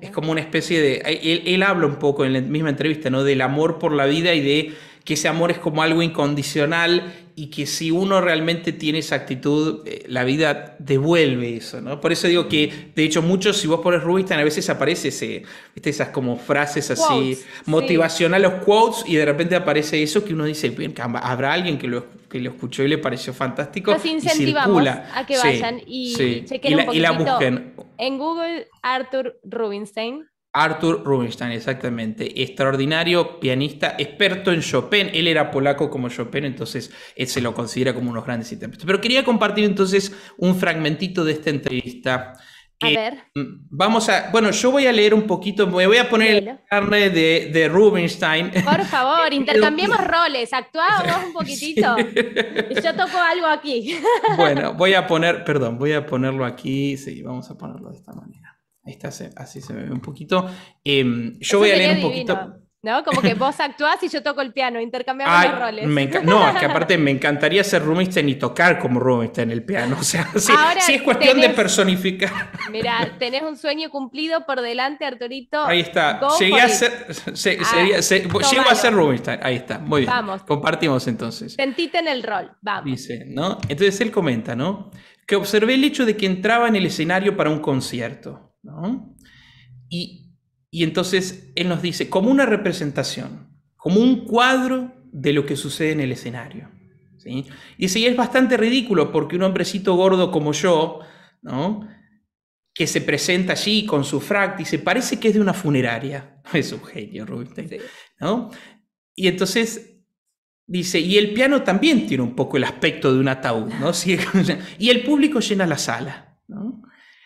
Es como una especie de... Eh, él, él habla un poco en la misma entrevista, ¿no? Del amor por la vida y de que ese amor es como algo incondicional y que si uno realmente tiene esa actitud, eh, la vida devuelve eso, ¿no? Por eso digo que, de hecho, muchos, si vos pones Rubinstein, a veces aparece ese, esas como frases así motivacionales, quotes, y de repente aparece eso que uno dice, habrá alguien que lo, que lo escuchó y le pareció fantástico. Los incentivamos a que vayan y chequen la, un poquito En Google, Arthur Rubinstein. Arthur Rubinstein, exactamente. Extraordinario pianista, experto en Chopin. Él era polaco como Chopin, entonces se lo considera como unos grandes intérpretes. Pero quería compartir entonces un fragmentito de esta entrevista. A ver. Mm, vamos a. Bueno, yo voy a leer un poquito, me voy a poner el carne de, Rubinstein. Por favor, intercambiemos roles. Actuá vos un poquitito. Yo toco algo aquí. Bueno, voy a poner, perdón, voy a ponerlo aquí. Sí, vamos a ponerlo de esta manera así se me ve un poquito. Em, yo voy a leer un poquito. ¿No? Como que vos actuás y yo toco el piano, intercambiamos roles. no, que aparte me encantaría ser Rubinstein y tocar como en el piano. O sea, sí, es cuestión de personificar. Mirá, tenés un sueño cumplido por delante, Arturito. Ahí está. Llegué a ser, ah, llego a ser Rubinstein. Ahí está. Muy bien. Vamos. Compartimos entonces. Sentite en el rol. Vamos. Dice, ¿no? Entonces él comenta, ¿no? Que observé el hecho de que entraba en el escenario para un concierto y, entonces él nos dice, como una representación, como un cuadro de lo que sucede en el escenario. ¿sí? Y si es bastante ridículo porque un hombrecito gordo como yo, que se presenta allí con su frac y parece que es de una funeraria. Es un genio, Rubinstein. ¿no? Y entonces dice, y el piano también tiene un poco el aspecto de un ataúd, y el público llena la sala.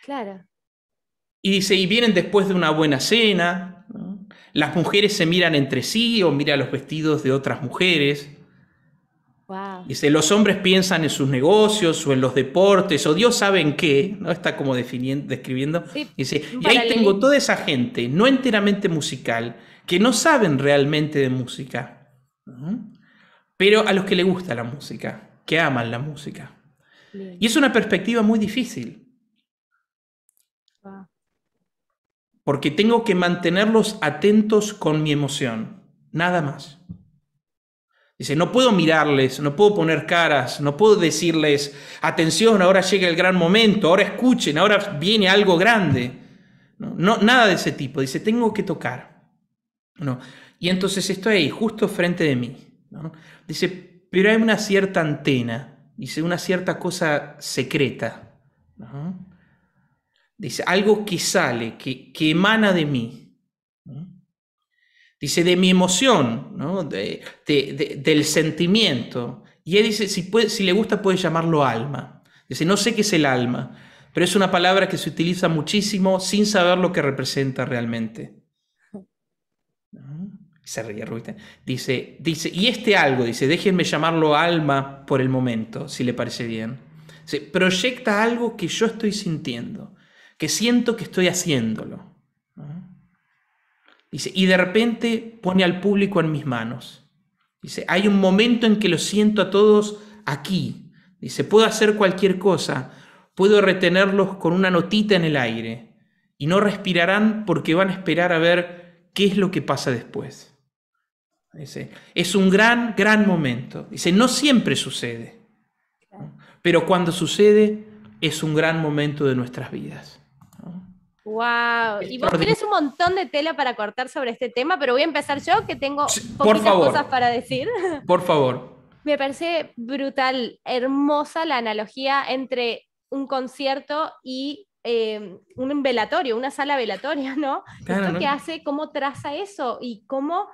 Claro. Y dice, y vienen después de una buena cena, las mujeres se miran entre sí o miran los vestidos de otras mujeres. Dice, los hombres piensan en sus negocios o en los deportes o Dios sabe en qué, ¿no? Está como describiendo. dice, y ahí tengo toda esa gente, no enteramente musical, que no saben realmente de música, pero a los que le gusta la música, que aman la música. Y es una perspectiva muy difícil, porque tengo que mantenerlos atentos con mi emoción, nada más. Dice, no puedo mirarles, no puedo poner caras, no puedo decirles, atención, ahora llega el gran momento, ahora escuchen, ahora viene algo grande. No, nada de ese tipo. Dice, tengo que tocar. No. Y entonces estoy ahí, justo frente de mí. Dice, pero hay una cierta antena, dice, una cierta cosa secreta. Dice, algo que sale, que, emana de mí. Dice, de mi emoción, del sentimiento. Y él dice, si, si le gusta puede llamarlo alma. Dice, no sé qué es el alma, pero es una palabra que se utiliza muchísimo sin saber lo que representa realmente. Se ríe Ruita. ¿eh? Dice, dice, y este algo, dice, déjenme llamarlo alma por el momento, si le parece bien. Se proyecta algo que yo estoy sintiendo que siento que estoy haciéndolo. Dice, y de repente pone al público en mis manos. Dice, hay un momento en que lo siento a todos aquí. Dice, puedo hacer cualquier cosa, puedo retenerlos con una notita en el aire y no respirarán porque van a esperar a ver qué es lo que pasa después. es un gran, gran momento. Dice, no siempre sucede, pero cuando sucede es un gran momento de nuestras vidas. Wow, y vos tienes un montón de tela para cortar sobre este tema, pero voy a empezar yo que tengo por cosas para decir. Por favor. Me parece brutal, hermosa la analogía entre un concierto y em, un velatorio, una sala velatoria, ¿no? Esto que hace, cómo traza eso y cómo,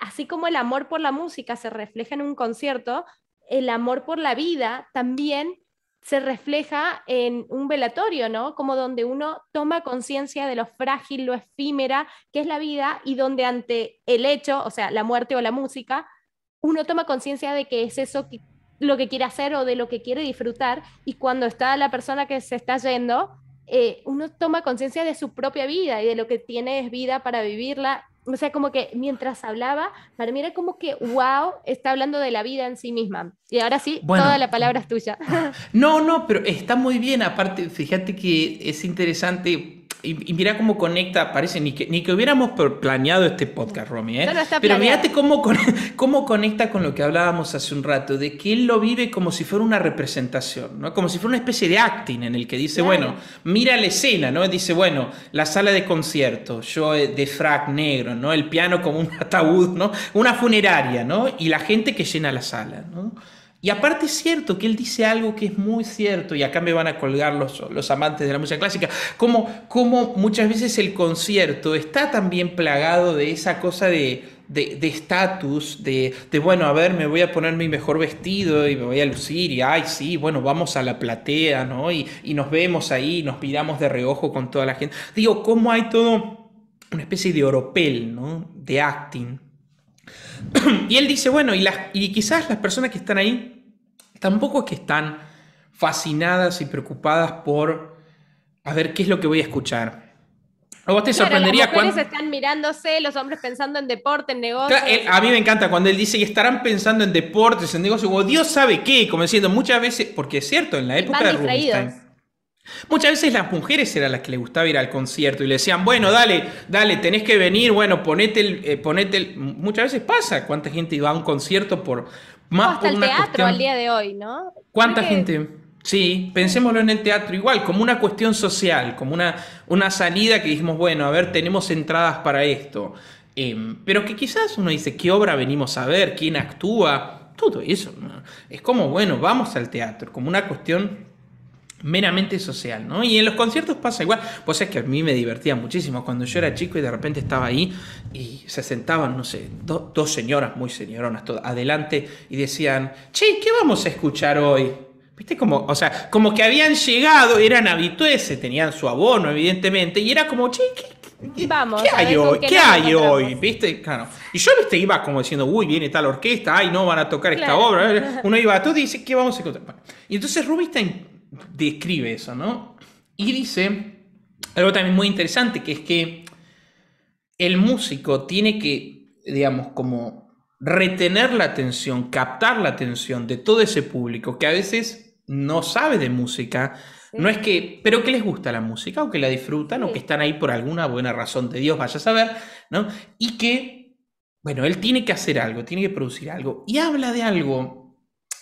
así como el amor por la música se refleja en un concierto, el amor por la vida también se refleja en un velatorio, ¿no? Como donde uno toma conciencia de lo frágil, lo efímera que es la vida y donde ante el hecho, o sea, la muerte o la música, uno toma conciencia de que es eso lo que quiere hacer o de lo que quiere disfrutar y cuando está la persona que se está yendo, eh, uno toma conciencia de su propia vida y de lo que tiene es vida para vivirla o sea, como que mientras hablaba, para mí era como que, wow, está hablando de la vida en sí misma. Y ahora sí, toda la palabra es tuya. No, no, pero está muy bien. Aparte, fíjate que es interesante y, mira cómo conecta, parece ni que, ni que hubiéramos planeado este podcast, Romy. ¿eh? Pero mirá cómo, cómo conecta con lo que hablábamos hace un rato, de que él lo vive como si fuera una representación, ¿no? como si fuera una especie de acting en el que dice, bueno, mira la escena, ¿no? dice, bueno, la sala de concierto, yo eh, de frac negro, ¿no? el piano como un ataúd, ¿no? una funeraria, ¿no? y la gente que llena la sala. ¿no? Y aparte es cierto que él dice algo que es muy cierto, y acá me van a colgar los, amantes de la música clásica, como, como muchas veces el concierto está también plagado de esa cosa de estatus, de, bueno, a ver, me voy a poner mi mejor vestido y me voy a lucir y, ay, sí, bueno, vamos a la platea, ¿no? Y, y nos vemos ahí, nos miramos de reojo con toda la gente. Digo, ¿cómo hay todo una especie de oropel, ¿no? De acting. y él dice, bueno, y, las, y quizás las personas que están ahí tampoco es que están fascinadas y preocupadas por a ver qué es lo que voy a escuchar. O vos te sorprendería cuando. Las mujeres están mirándose, los hombres pensando en deporte, en negocios. a mí me encanta cuando él dice y estarán pensando en deportes, en negocios, o Dios sabe qué, como diciendo muchas veces, porque es cierto, en la época de Rubinstein. Muchas veces las mujeres eran las que le gustaba ir al concierto y le decían, bueno, dale, dale, tenés que venir, bueno, ponete el, eh, ponete el... Muchas veces pasa cuánta gente iba a un concierto por, hasta el teatro al día de hoy, ¿no? ¿Cuánta gente? Sí, pensémoslo en el teatro igual, como una cuestión social, como una, una salida que dijimos, bueno, a ver, tenemos entradas para esto. Em, pero que quizás uno dice, ¿qué obra venimos a ver? ¿Quién actúa? Todo eso. Es como, bueno, vamos al teatro, como una cuestión meramente social, ¿no? Y en los conciertos pasa igual. Pues es que a mí me divertía muchísimo cuando yo era chico y de repente estaba ahí y se sentaban, no sé, dos señoras muy señoronas todas, adelante y decían, che, ¿qué vamos a escuchar hoy? ¿Viste? Como, o sea, como que habían llegado, eran habitués, tenían su abono, evidentemente, y era como, che, ¿qué, hay hoy? ¿Qué hay hoy? ¿Viste? Claro. Y yo, te iba como diciendo, uy, viene tal orquesta, ay, no van a tocar esta obra. Uno iba a todo y dice, ¿qué vamos a escuchar? y entonces Rubinstein describe eso, ¿no? Y dice algo también muy interesante, que es que el músico tiene que, digamos, como retener la atención, captar la atención de todo ese público que a veces no sabe de música, no es que, pero que les gusta la música o que la disfrutan o que están ahí por alguna buena razón de Dios, vaya a saber, ¿no? Y que, bueno, él tiene que hacer algo, tiene que producir algo. Y habla de algo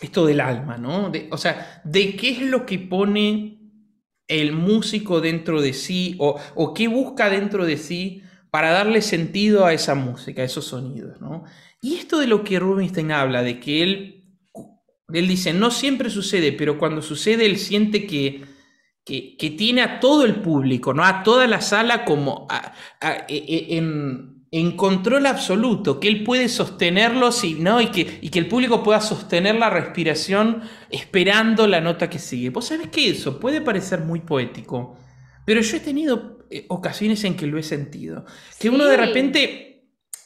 esto del alma, ¿no? De, o sea, ¿de qué es lo que pone el músico dentro de sí o, qué busca dentro de sí para darle sentido a esa música, a esos sonidos, ¿no? Y esto de lo que Rubinstein habla, de que él, él dice, no siempre sucede, pero cuando sucede él siente que, que, tiene a todo el público, ¿no? A toda la sala como e, e, en, en control absoluto, que él puede sostenerlo ¿no? y, que, que el público pueda sostener la respiración esperando la nota que sigue. Vos sabés que eso puede parecer muy poético, pero yo he tenido eh, ocasiones en que lo he sentido. Que uno de repente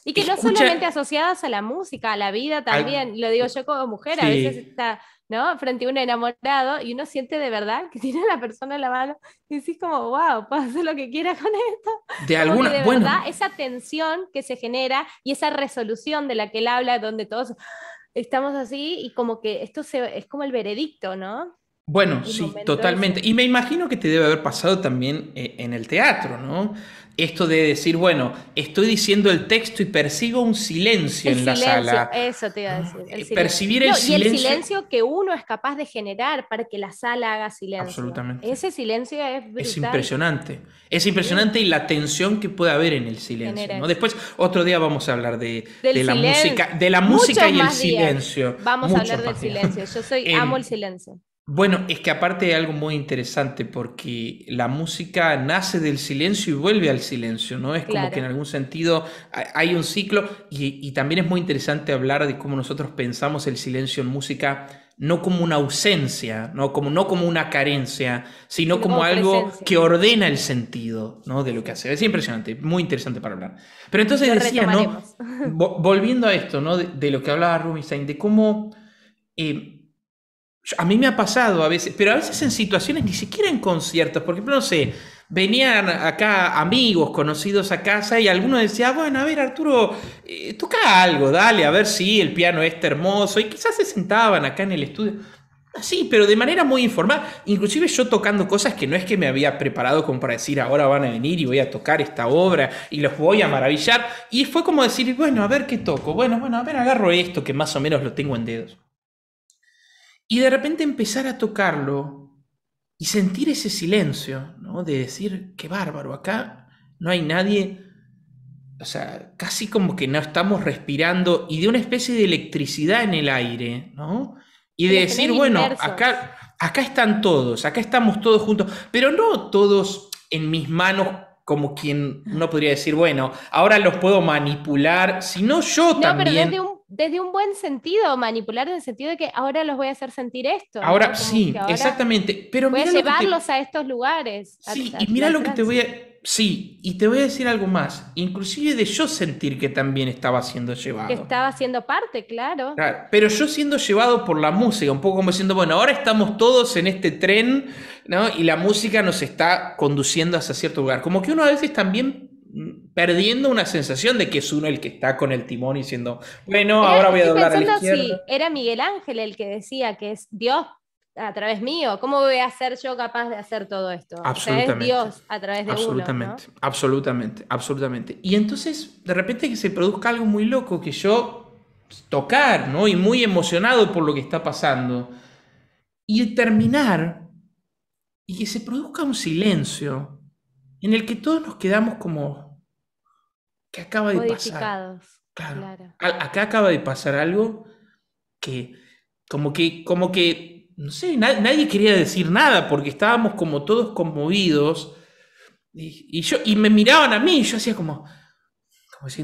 y que no solamente asociadas a la música, a la vida también, lo digo yo como mujer, a veces está ¿no? Frente a un enamorado y uno siente de verdad que tiene a la persona en la mano y decís como, wow, puedo lo que quiera con esto. De alguna, de verdad, esa tensión que se genera y esa resolución de la que él habla, donde todos estamos así y como que esto se, es como el veredicto, ¿no? Bueno, sí, totalmente. Y me imagino que te debe haber pasado también eh, en el teatro, ¿no? esto de decir, bueno, estoy diciendo el texto y percibo un silencio en la sala. Eso te iba a decir. Eh, percibir el silencio. Y el silencio que uno es capaz de generar para que la sala haga silencio. Absolutamente. Ese silencio es brutal. Es impresionante. Es impresionante y la tensión que puede haber en el silencio. Después, otro día vamos a hablar de, la música, de la música y el silencio. Vamos a hablar del silencio. Yo em, amo el silencio. Bueno, es que aparte hay algo muy interesante porque la música nace del silencio y vuelve al silencio, ¿no? Es como que en algún sentido hay un ciclo y, también es muy interesante hablar de cómo nosotros pensamos el silencio en música no como una ausencia, no como, no como una carencia, sino como, algo que ordena el sentido ¿no? de lo que hace. Es impresionante, muy interesante para hablar. Pero entonces decía, ¿no? volviendo a esto, ¿no? de, lo que hablaba Rubinstein, de cómo eh, a mí me ha pasado a veces, pero a veces en situaciones ni siquiera en conciertos, por ejemplo, no sé, venían acá amigos, conocidos a casa y alguno decía, bueno, a ver Arturo, eh, toca algo, dale, a ver si el piano es hermoso y quizás se sentaban acá en el estudio. Ah, sí, pero de manera muy informal. Inclusive yo tocando cosas que no es que me había preparado como para decir ahora van a venir y voy a tocar esta obra y los voy a maravillar. Y fue como decir, bueno, a ver qué toco. Bueno, bueno, a ver, agarro esto que más o menos lo tengo en dedos. Y de repente empezar a tocarlo y sentir ese silencio, ¿no? De decir, qué bárbaro, acá no hay nadie, o sea, casi como que no estamos respirando y de una especie de electricidad en el aire, ¿no? Y, de decir, bueno, acá, acá están todos, acá estamos todos juntos, pero no todos en mis manos como quien no podría decir, bueno, ahora los puedo manipular, sino yo también desde un buen sentido, manipular en el sentido de que ahora los voy a hacer sentir esto. Ahora sí, exactamente. Pero voy a llevarlos a estos lugares. Sí, y mira lo que te voy a... Sí, y te voy a decir algo más, inclusive de yo sentir que también estaba siendo llevado. Que estaba siendo parte, claro. Pero yo siendo llevado por la música, un poco como diciendo, bueno, ahora estamos todos en este tren, ¿no? Y la música nos está conduciendo hacia cierto lugar. Como que uno a veces también Mm, perdiendo una sensación de que es uno el que está con el timón y diciendo, bueno, ahora voy a doblar a la izquierda. era Miguel Ángel el que decía que es Dios a través mío, ¿cómo voy a ser yo capaz de hacer todo esto? Absolutamente. es Dios a través de absolutamente, Absolutamente, absolutamente. Y entonces, de repente que se produzca algo muy loco, que yo tocar, ¿no? Y muy emocionado por lo que está pasando. Y terminar, y que se produzca un silencio en el que todos nos quedamos como acaba de pasar? Acá acaba de pasar algo que como que, como que, no sé, nadie quería decir nada porque estábamos como todos conmovidos y, y, yo, y me miraban a mí y yo hacía como,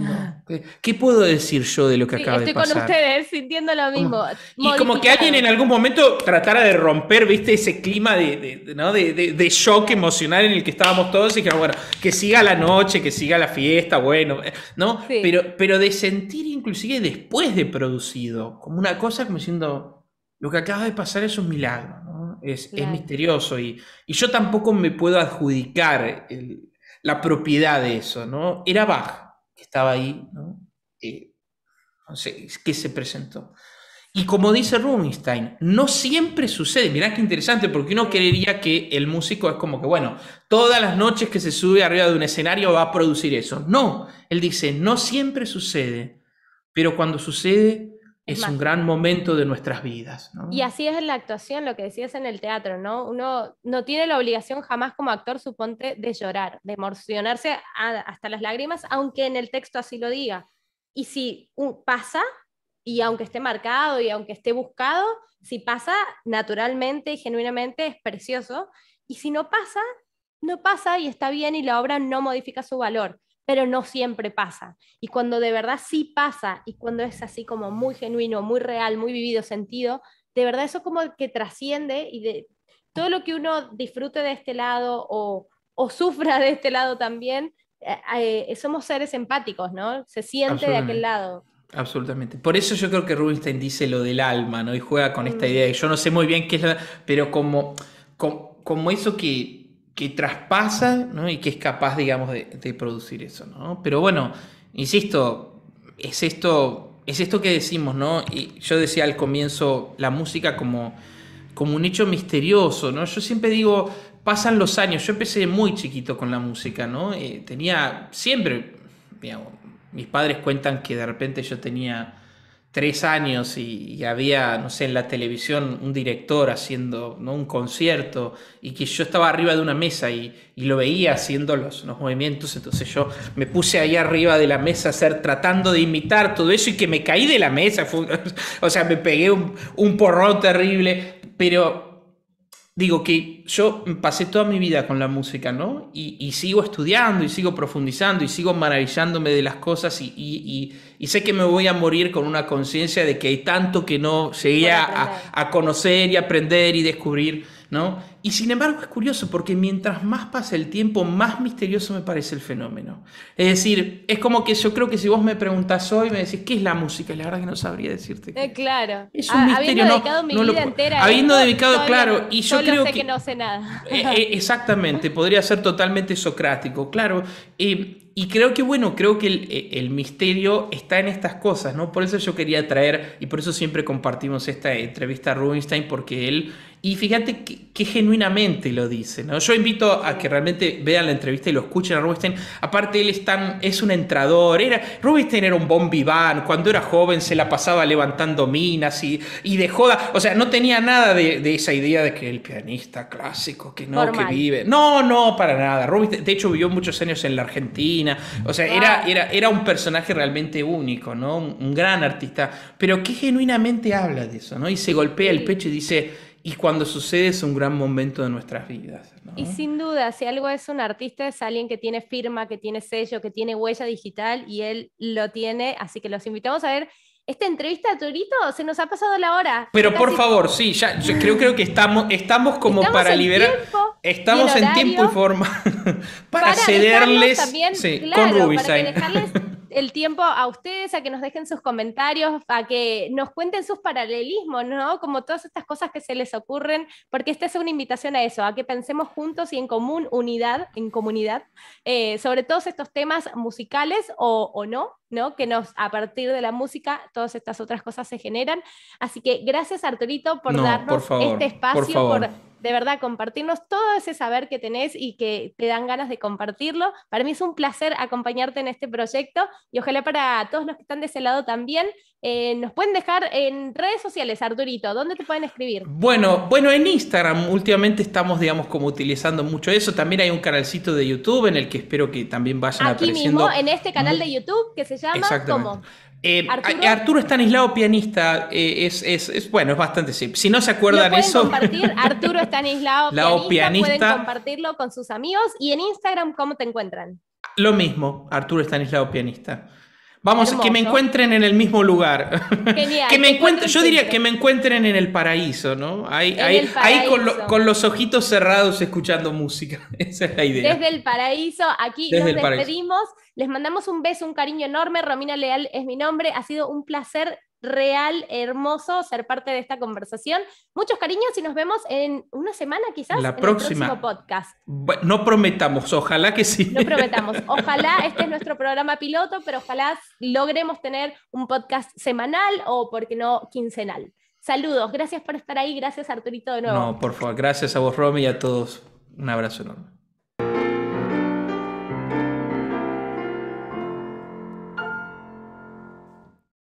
Ah. ¿qué, puedo decir yo de lo que acaba de pasar? Estoy con ustedes sintiendo lo mismo. y como que alguien en algún momento tratara de romper, viste, ese clima de, shock emocional en el que estábamos todos y que, bueno, que siga la noche, que siga la fiesta, bueno, eh, ¿no? Pero, pero de sentir inclusive después de producido, como una cosa como diciendo, lo que acaba de pasar es un milagro, Es, misterioso y, yo tampoco me puedo adjudicar la propiedad de eso, ¿no? Era baja estaba ahí, ¿no? Eh, sé, que se presentó. Y como dice Rubinstein, no siempre sucede. Mirá qué interesante, porque uno creería que el músico es como que, bueno, todas las noches que se sube arriba de un escenario va a producir eso. No, él dice, no siempre sucede, pero cuando sucede, es, un gran momento de nuestras vidas. Y así es en la actuación, lo que decías en el teatro, ¿no? Uno no tiene la obligación jamás como actor, suponte, de llorar, de emocionarse hasta las lágrimas, aunque en el texto así lo diga. Y si pasa, y aunque esté marcado y aunque esté buscado, si pasa naturalmente y genuinamente es precioso. Y si no pasa, no pasa y está bien y la obra no modifica su valor pero no siempre pasa. Y cuando de verdad sí pasa y cuando es así como muy genuino, muy real, muy vivido sentido, de verdad eso como que trasciende y de todo lo que uno disfrute de este lado o, o sufra de este lado también, eh, eh, somos seres empáticos, ¿no? Se siente de aquel lado. Absolutamente. Por eso yo creo que Rubinstein dice lo del alma, ¿no? Y juega con esta mm. idea. Y yo no sé muy bien qué es Pero como, como eso que que traspasa ¿no? y que es capaz, digamos, de, producir eso. ¿no? Pero bueno, insisto, es esto, es esto que decimos, ¿no? Y yo decía al comienzo la música como, como un hecho misterioso, ¿no? Yo siempre digo, pasan los años, yo empecé muy chiquito con la música, ¿no? Eh, tenía siempre, digamos, mis padres cuentan que de repente yo tenía tres años y, había, no sé, en la televisión un director haciendo un concierto y que yo estaba arriba de una mesa y, lo veía haciendo los, los, movimientos, entonces yo me puse ahí arriba de la mesa tratando de imitar todo eso y que me caí de la mesa, o sea, me pegué un, un porrón terrible, pero digo que yo pasé toda mi vida con la música, ¿no? Y, sigo estudiando y sigo profundizando y sigo maravillándome de las cosas y, sé que me voy a morir con una conciencia de que hay tanto que no llegué a, conocer y aprender y descubrir. ¿no? Y sin embargo es curioso porque mientras más pasa el tiempo, más misterioso me parece el fenómeno. Es decir, es como que yo creo que si vos me preguntás hoy, me decís, ¿qué es la música? La verdad que no sabría decirte. Eh, claro. Ah, habiendo dedicado mi vida entera. Habiendo dedicado, claro, y yo creo que, no sé nada. Eh, eh, exactamente, podría ser totalmente socrático, claro. y creo que, bueno, creo que el, misterio está en estas cosas, ¿no? Por eso yo quería traer, y por eso siempre compartimos esta entrevista a Rubinstein, porque él y fíjate que, genuinamente lo dice, ¿no? Yo invito a que realmente vean la entrevista y lo escuchen a Rubinstein. Aparte, él es, es un entrador. Era, Rubinstein era un bombiván. Cuando era joven se la pasaba levantando minas y, y de joda. O sea, no tenía nada de, esa idea de que el pianista clásico, que no, que vive. No, no, para nada. Rubinstein, de hecho, vivió muchos años en la Argentina. O sea, era, era, era un personaje realmente único, ¿no? Un, gran artista. Pero que genuinamente habla de eso, ¿no? Y se golpea el pecho y dice y cuando sucede es un gran momento de nuestras vidas. Y sin duda, si algo es un artista, es alguien que tiene firma, que tiene sello, que tiene huella digital y él lo tiene. Así que los invitamos a ver esta entrevista, Turito, se nos ha pasado la hora. Pero por favor, sí, ya, creo, creo que estamos, estamos como para liberar. estamos en tiempo y forma para, cederles con el tiempo a ustedes, a que nos dejen sus comentarios, a que nos cuenten sus paralelismos, ¿no? Como todas estas cosas que se les ocurren, porque esta es una invitación a eso, a que pensemos juntos y en común, unidad, en comunidad, eh, sobre todos estos temas musicales o, o no, que nos, a partir de la música, todas estas otras cosas se generan. Así que gracias, Arturito, por darnos este espacio, por, de verdad compartirnos todo ese saber que tenés y que te dan ganas de compartirlo. Para mí es un placer acompañarte en este proyecto y ojalá para todos los que están de ese lado también. Eh, nos pueden dejar en redes sociales, Arturito, ¿dónde te pueden escribir? Bueno, bueno, en Instagram últimamente estamos, digamos, como utilizando mucho eso. También hay un canalcito de YouTube en el que espero que también vayan Aquí apareciendo. Aquí mismo, en este canal de YouTube que se llama eh, ¿Arturo? Arturo Stanislao, pianista, eh, es, es, es, bueno, es bastante simple. Si no se acuerdan pueden eso. Compartir, Arturo Stanislao, pianista, pianista, pueden compartirlo con sus amigos y en Instagram, ¿cómo te encuentran? Lo mismo, Arturo Stanislao, pianista. Vamos, que me encuentren en el mismo lugar. Genial. que me yo diría que me encuentren en el paraíso, ¿no? Ahí, ahí, ahí con, los ojitos cerrados escuchando música. Esa es la idea. Desde el paraíso, aquí nos despedimos. Les mandamos un beso, un cariño enorme. Romina Leal es mi nombre. Ha sido un placer real, hermoso ser parte de esta conversación. Muchos cariños y nos vemos en una semana quizás. La en próxima. El próximo podcast. No prometamos, ojalá que sí. No prometamos. Ojalá este es nuestro programa piloto, pero ojalá logremos tener un podcast semanal o, por qué no, quincenal. Saludos, gracias por estar ahí, gracias Arturito de nuevo. No, por favor, gracias a vos, Romy, y a todos. Un abrazo enorme.